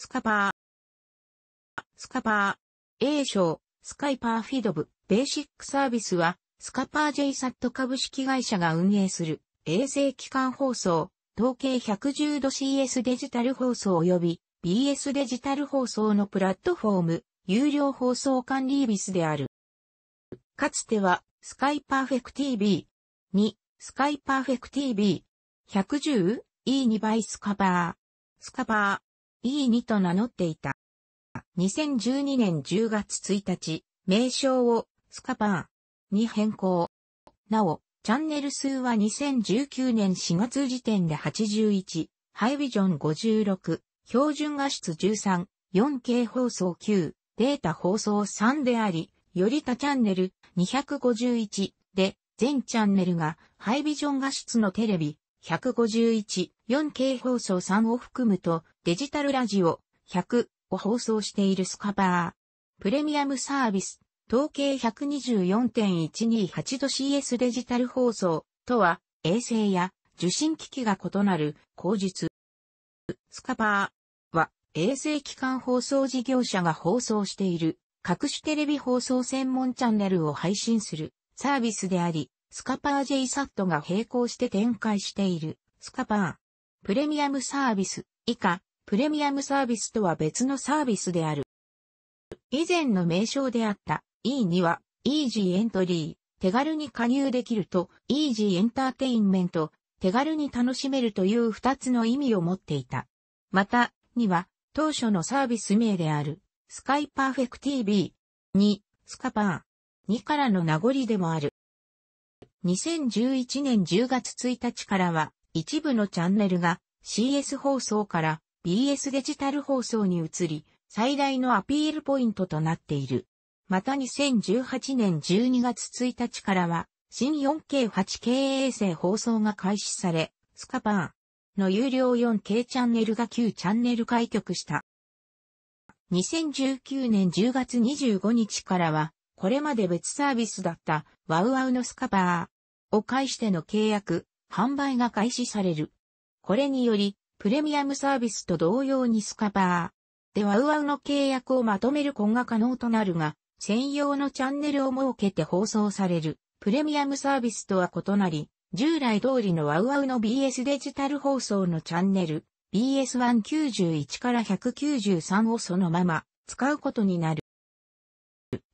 スカパー。スカパー。A 賞、スカイパーフィードブ、ベーシックサービスは、スカパー JSAT 株式会社が運営する、衛星機関放送、統計110度 CS デジタル放送及び、BS デジタル放送のプラットフォーム、有料放送管理ビスである。かつては、スカイパーフェク TV。2、スカイパーフェク TV。110E2 倍スカパー。スカパー。E2 と名乗っていた。2012年10月1日、名称をスカパーに変更。なお、チャンネル数は2019年4月時点で81、ハイビジョン56、標準画質13、4K 放送9、データ放送3であり、より他チャンネル251で、全チャンネルがハイビジョン画質のテレビ、151、4K 放送3を含むと、デジタルラジオ100を放送しているスカバー。プレミアムサービス、統計1 2 4 1 2 8度 c s デジタル放送とは、衛星や受信機器が異なる口述。スカバーは、衛星機関放送事業者が放送している各種テレビ放送専門チャンネルを配信するサービスであり、スカパー JSAT が並行して展開している、スカパー。プレミアムサービス、以下、プレミアムサービスとは別のサービスである。以前の名称であった E には、イージーエントリー、手軽に加入できると、イージーエンターテインメント、手軽に楽しめるという二つの意味を持っていた。また、には、当初のサービス名である、スカイパーフェク TV、2、スカパー、2からの名残でもある。2011年10月1日からは、一部のチャンネルが CS 放送から BS デジタル放送に移り、最大のアピールポイントとなっている。また2018年12月1日からは、新 4K8K 衛星放送が開始され、スカパーの有料 4K チャンネルが9チャンネル開局した。2019年10月25日からは、これまで別サービスだったワウワウのスカパを介しての契約、販売が開始される。これにより、プレミアムサービスと同様にスカパーでワウワウの契約をまとめることが可能となるが、専用のチャンネルを設けて放送されるプレミアムサービスとは異なり、従来通りのワウワウの BS デジタル放送のチャンネル BS191 から193をそのまま使うことになる。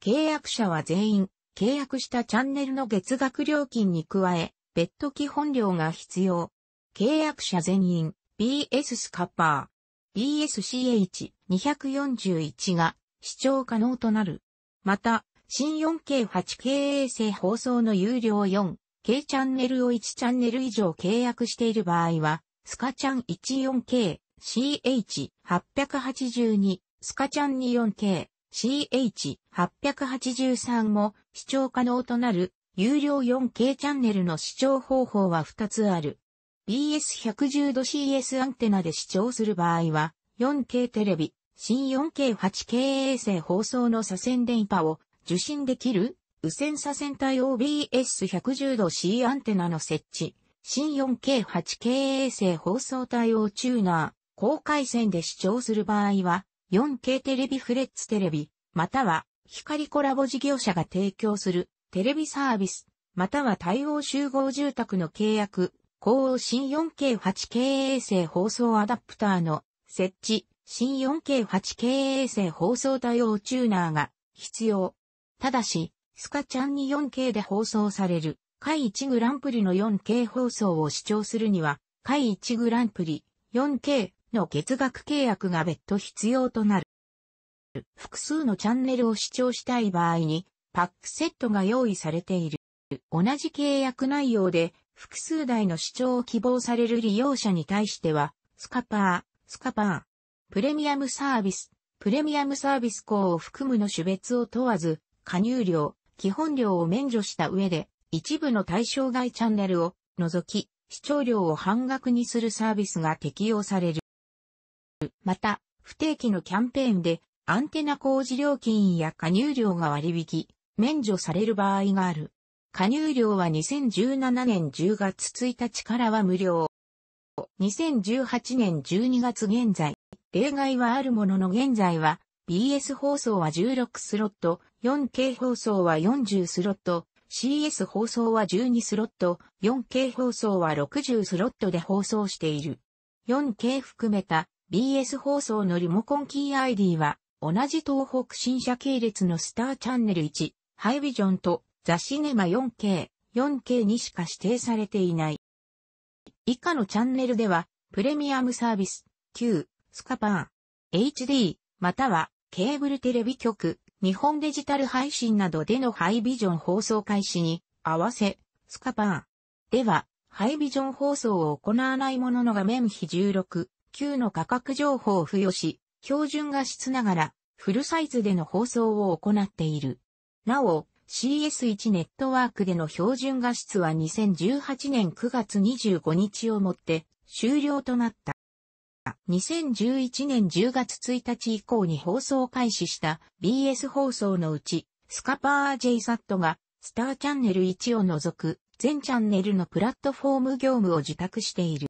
契約者は全員契約したチャンネルの月額料金に加え、別途基本料が必要。契約者全員、BS スカッパー、BSCH241 が視聴可能となる。また、新 4K8K 衛星放送の有料 4K チャンネルを1チャンネル以上契約している場合は、スカチャン 14K、CH882、スカチャン 24K、CH883 も視聴可能となる有料 4K チャンネルの視聴方法は2つある。BS110 度 CS アンテナで視聴する場合は 4K テレビ、新 4K8K 衛星放送の左線電波を受信できる右線左線対 OBS110 度 C アンテナの設置、新 4K8K 衛星放送対応チューナー、高回線で視聴する場合は、4K テレビフレッツテレビ、または光コラボ事業者が提供するテレビサービス、または対応集合住宅の契約、高応新 4K8K 衛星放送アダプターの設置、新 4K8K 衛星放送対応チューナーが必要。ただし、スカちゃんに 4K で放送される、回1グランプリの 4K 放送を視聴するには、回1グランプリ、4K、の月額契約が別途必要となる。複数のチャンネルを視聴したい場合に、パックセットが用意されている。同じ契約内容で、複数台の視聴を希望される利用者に対しては、スカパー、スカパー、プレミアムサービス、プレミアムサービス項を含むの種別を問わず、加入料、基本料を免除した上で、一部の対象外チャンネルを除き、視聴料を半額にするサービスが適用される。また、不定期のキャンペーンで、アンテナ工事料金や加入料が割引、免除される場合がある。加入料は2017年10月1日からは無料。2018年12月現在、例外はあるものの現在は、BS 放送は16スロット、4K 放送は40スロット、CS 放送は12スロット、4K 放送は60スロットで放送している。4K 含めた BS 放送のリモコンキー ID は、同じ東北新社系列のスターチャンネル1、ハイビジョンとザ・シネマ 4K、4K にしか指定されていない。以下のチャンネルでは、プレミアムサービス、Q、スカパー、HD、または、ケーブルテレビ局、日本デジタル配信などでのハイビジョン放送開始に、合わせ、スカパー。では、ハイビジョン放送を行わないものの画面比16、級の価格情報を付与し、標準画質ながら、フルサイズでの放送を行っている。なお、CS1 ネットワークでの標準画質は2018年9月25日をもって終了となった。2011年10月1日以降に放送開始した BS 放送のうち、スカパー JSAT がスターチャンネル1を除く全チャンネルのプラットフォーム業務を受託している。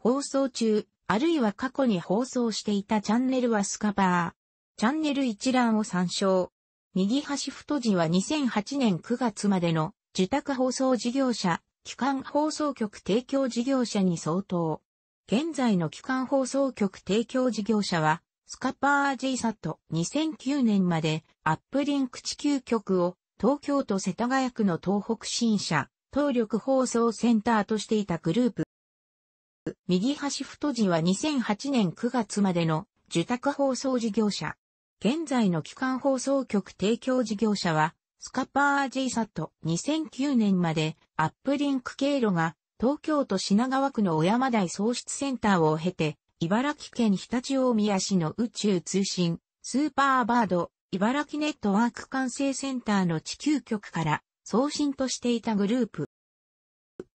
放送中、あるいは過去に放送していたチャンネルはスカパー。チャンネル一覧を参照。右端太字は2008年9月までの受託放送事業者、機関放送局提供事業者に相当。現在の機関放送局提供事業者は、スカパー GSAT2009 年までアップリンク地球局を東京都世田谷区の東北新社、東力放送センターとしていたグループ右端太字は2008年9月までの受託放送事業者。現在の機関放送局提供事業者は、スカパー J サト2009年までアップリンク経路が東京都品川区の小山台創出センターを経て、茨城県常陸大宮市の宇宙通信、スーパーバード、茨城ネットワーク管制センターの地球局から送信としていたグループ。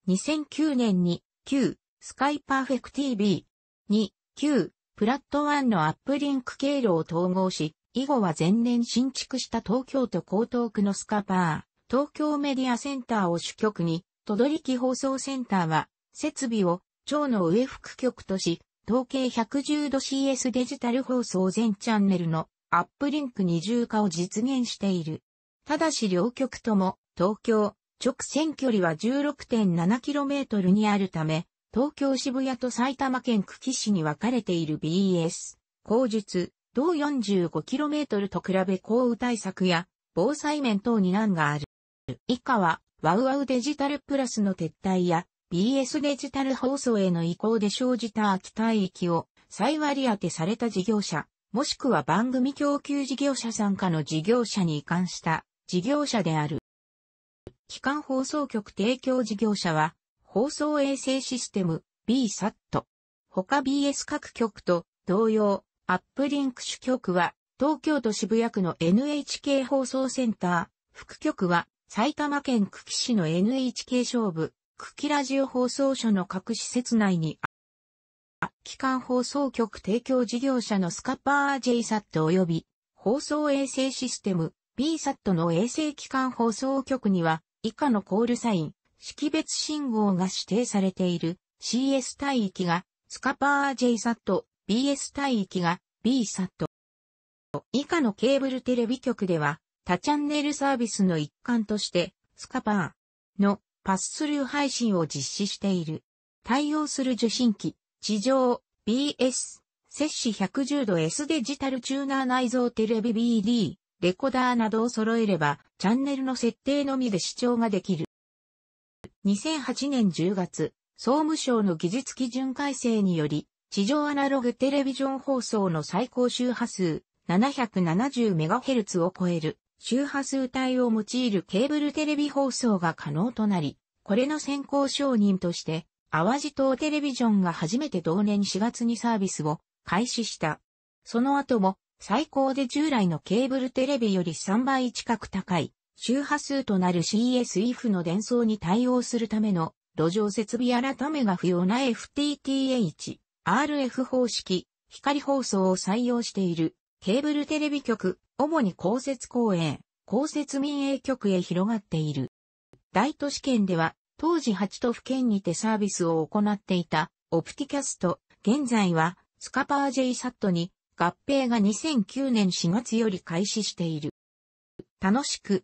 2009年に旧スカイパーフェク TV。2、Q、プラットワンのアップリンク経路を統合し、以後は前年新築した東京都江東区のスカパー、東京メディアセンターを主局に、どり木放送センターは、設備を、町の上副局とし、統計110度 CS デジタル放送全チャンネルのアップリンク二重化を実現している。ただし両局とも、東京、直線距離は 16.7km にあるため、東京渋谷と埼玉県久喜市に分かれている BS、口述、同 45km と比べ降雨対策や防災面等に難がある。以下は、ワウワウデジタルプラスの撤退や BS デジタル放送への移行で生じた空き帯域を再割り当てされた事業者、もしくは番組供給事業者参加の事業者に移管した事業者である。機関放送局提供事業者は、放送衛星システム BSAT。他 BS 各局と同様、アップリンク主局は東京都渋谷区の NHK 放送センター、副局は埼玉県久喜市の NHK 勝負、久喜ラジオ放送所の各施設内に機関放送局提供事業者のスカパー JSAT 及び放送衛星システム BSAT の衛星機関放送局には以下のコールサイン識別信号が指定されている CS 帯域がスカパー JSAT、BS 帯域が BSAT。以下のケーブルテレビ局では、他チャンネルサービスの一環として、スカパーのパススルー配信を実施している。対応する受信機、地上、BS、摂氏110度 S デジタルチューナー内蔵テレビ BD、レコーダーなどを揃えれば、チャンネルの設定のみで視聴ができる。2008年10月、総務省の技術基準改正により、地上アナログテレビジョン放送の最高周波数 770MHz を超える周波数帯を用いるケーブルテレビ放送が可能となり、これの先行承認として、淡路島テレビジョンが初めて同年4月にサービスを開始した。その後も最高で従来のケーブルテレビより3倍近く高い周波数となる CSF の伝送に対応するための路上設備改めが不要な FTTH、RF 方式、光放送を採用しているケーブルテレビ局、主に公設公営、公設民営局へ広がっている。大都市圏では当時8都府県にてサービスを行っていたオプティキャスト、現在はスカパー J サットに合併が2009年4月より開始している。楽しく